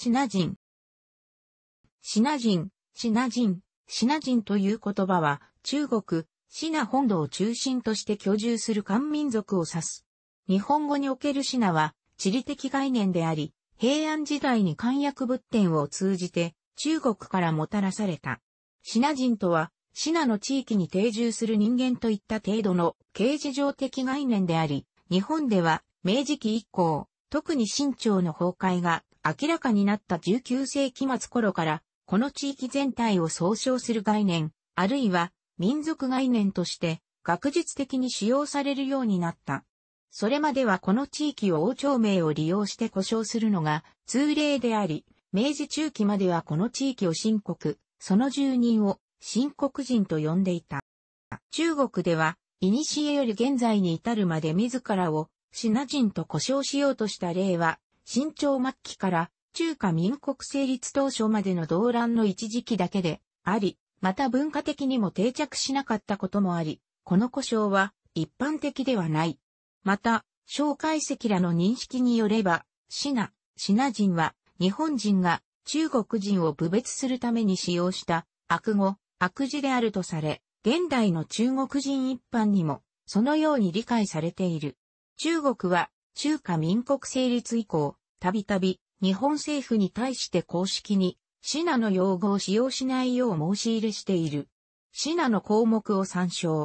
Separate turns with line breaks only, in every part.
シナ人。シナ人、シナ人、シナ人という言葉は、中国、シナ本土を中心として居住する漢民族を指す。日本語におけるシナは、地理的概念であり、平安時代に漢訳仏典を通じて、中国からもたらされた。シナ人とは、シナの地域に定住する人間といった程度の形事上的概念であり、日本では明治期以降、特に清朝の崩壊が明らかになった19世紀末頃から、この地域全体を総称する概念、あるいは民族概念として学術的に使用されるようになった。それまではこの地域を王朝名を利用して呼称するのが通例であり、明治中期まではこの地域を新国、その住人を新国人と呼んでいた。中国では、古より現在に至るまで自らを、シナ人と呼称しようとした例は新朝末期から中華民国成立当初までの動乱の一時期だけであり、また文化的にも定着しなかったこともあり、この故障は一般的ではない。また、蒋介石らの認識によれば、シナ、シナ人は日本人が中国人を侮蔑するために使用した悪語、悪字であるとされ、現代の中国人一般にもそのように理解されている。中国は中華民国成立以降、たびたび日本政府に対して公式にシナの用語を使用しないよう申し入れしている。シナの項目を参照。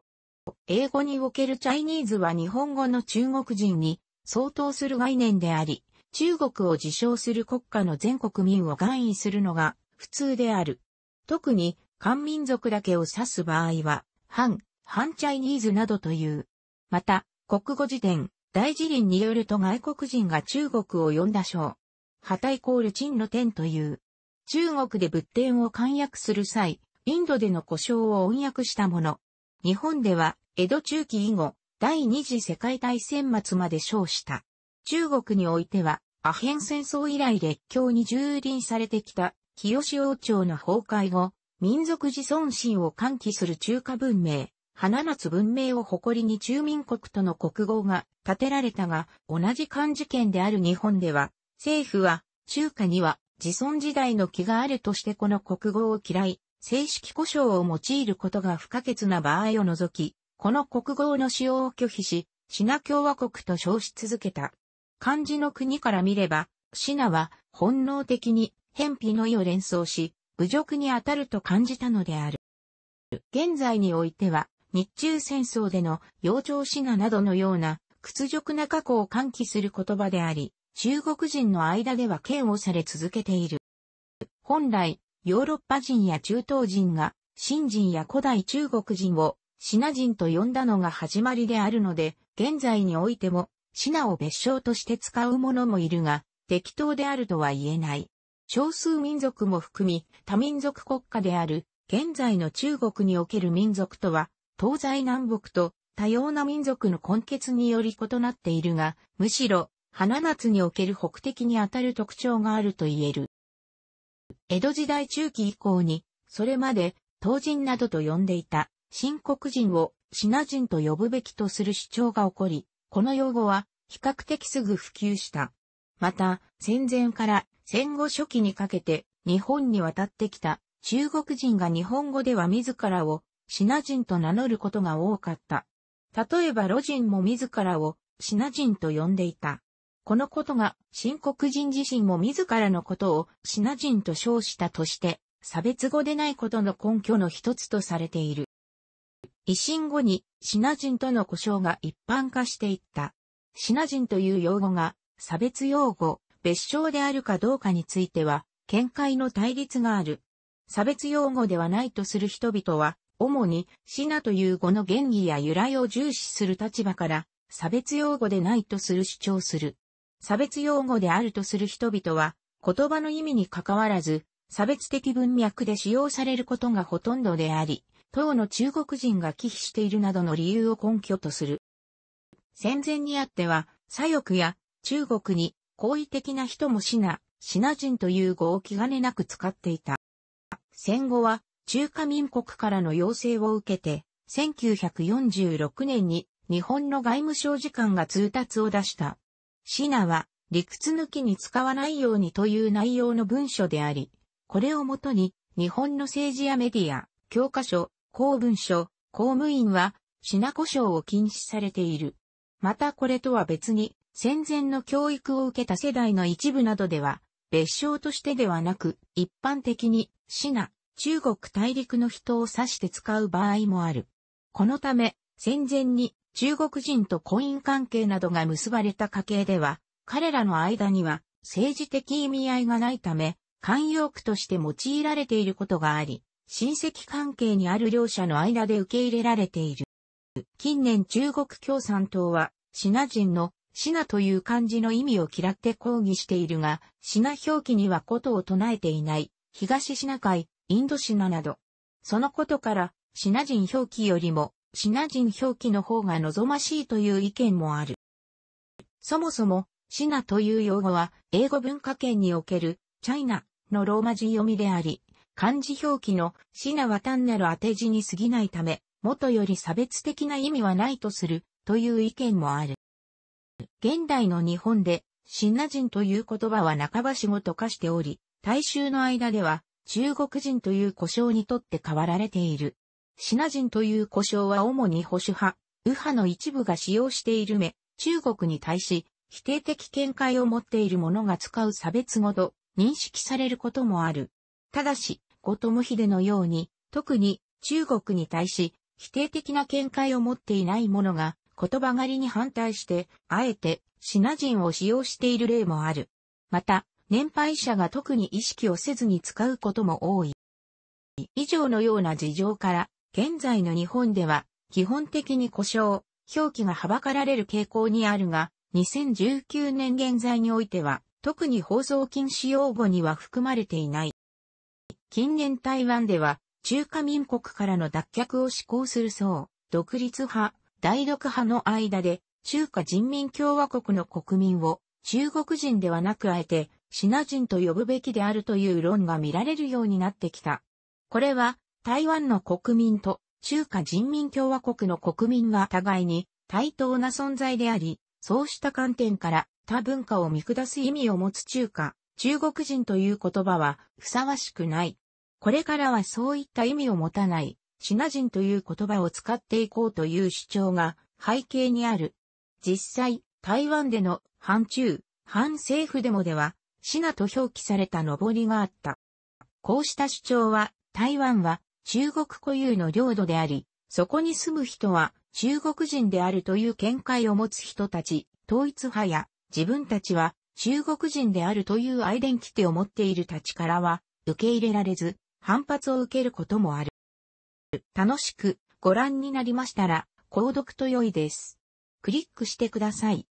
英語におけるチャイニーズは日本語の中国人に相当する概念であり、中国を自称する国家の全国民を含意するのが普通である。特に漢民族だけを指す場合は、反、反チャイニーズなどという。また、国語辞典、大辞林によると外国人が中国を呼んだ章。旗イコール陳の天という。中国で仏典を簡約する際、インドでの故障を音訳したもの。日本では、江戸中期以後、第二次世界大戦末まで称した。中国においては、アヘン戦争以来列強に蹂躙されてきた、清王朝の崩壊後、民族自尊心を喚起する中華文明、花夏文明を誇りに中民国との国号が建てられたが、同じ漢字圏である日本では、政府は、中華には自尊時代の気があるとしてこの国語を嫌い、正式故障を用いることが不可欠な場合を除き、この国語の使用を拒否し、シナ共和国と称し続けた。漢字の国から見れば、シナは本能的に偏僻の意を連想し、侮辱に当たると感じたのである。現在においては、日中戦争での洋朝シナなどのような屈辱な過去を喚起する言葉であり、中国人の間では嫌悪され続けている。本来、ヨーロッパ人や中東人が、新人や古代中国人を、シナ人と呼んだのが始まりであるので、現在においても、シナを別称として使う者もいるが、適当であるとは言えない。少数民族も含み、多民族国家である、現在の中国における民族とは、東西南北と多様な民族の根結により異なっているが、むしろ、花夏における北的にあたる特徴があると言える。江戸時代中期以降に、それまで、東人などと呼んでいた、新国人を、品人と呼ぶべきとする主張が起こり、この用語は、比較的すぐ普及した。また、戦前から戦後初期にかけて、日本に渡ってきた中国人が日本語では自らをシナ人と名乗ることが多かった。例えばロ人も自らをシナ人と呼んでいた。このことが、新国人自身も自らのことをシナ人と称したとして、差別語でないことの根拠の一つとされている。維新後に、シナ人との呼称が一般化していった。シナ人という用語が、差別用語、別称であるかどうかについては、見解の対立がある。差別用語ではないとする人々は、主に、シナという語の原義や由来を重視する立場から、差別用語でないとする主張する。差別用語であるとする人々は、言葉の意味に関わらず、差別的文脈で使用されることがほとんどであり、当の中国人が忌避しているなどの理由を根拠とする。戦前にあっては、左翼や中国に好意的な人もシナ、シナ人という語を気兼ねなく使っていた。戦後は中華民国からの要請を受けて、1946年に日本の外務省次官が通達を出した。シナは理屈抜きに使わないようにという内容の文書であり、これをもとに日本の政治やメディア、教科書、公文書、公務員はシナ故障を禁止されている。またこれとは別に戦前の教育を受けた世代の一部などでは別称としてではなく一般的にシナ中国大陸の人を指して使う場合もある。このため、戦前に中国人と婚姻関係などが結ばれた家系では、彼らの間には政治的意味合いがないため、慣用句として用いられていることがあり、親戚関係にある両者の間で受け入れられている。近年中国共産党は、シナ人のシナという漢字の意味を嫌って抗議しているが、シナ表記にはことを唱えていない、東シナ海、インドシナなど。そのことから、シナ人表記よりも、シナ人表記の方が望ましいという意見もある。そもそも、シナという用語は、英語文化圏における、チャイナのローマ字読みであり、漢字表記のシナは単なる当て字に過ぎないため、元より差別的な意味はないとする、という意見もある。現代の日本で、シナ人という言葉は半ば仕事化しており、大衆の間では、中国人という故障にとって変わられている。シナ人という故障は主に保守派、右派の一部が使用している目、中国に対し、否定的見解を持っている者が使う差別語と認識されることもある。ただし、後友秀のように、特に中国に対し、否定的な見解を持っていない者が、言葉狩りに反対して、あえて、シナ人を使用している例もある。また、年配者が特に意識をせずに使うことも多い。以上のような事情から、現在の日本では、基本的に故障、表記がはばかられる傾向にあるが、2019年現在においては、特に放送禁止用語には含まれていない。近年台湾では、中華民国からの脱却を志向するそう、独立派、大独派の間で、中華人民共和国の国民を、中国人ではなくあえて、シナ人と呼ぶべきであるという論が見られるようになってきた。これは、台湾の国民と中華人民共和国の国民が互いに対等な存在であり、そうした観点から他文化を見下す意味を持つ中華、中国人という言葉はふさわしくない。これからはそういった意味を持たない、シナ人という言葉を使っていこうという主張が背景にある。実際、台湾での反中、反政府デモでは、シナと表記されたぼりがあった。こうした主張は、台湾は中国固有の領土であり、そこに住む人は中国人であるという見解を持つ人たち、統一派や自分たちは中国人であるというアイデンティティを持っているたちからは受け入れられず、反発を受けることもある。楽しくご覧になりましたら、購読と良いです。クリックしてください。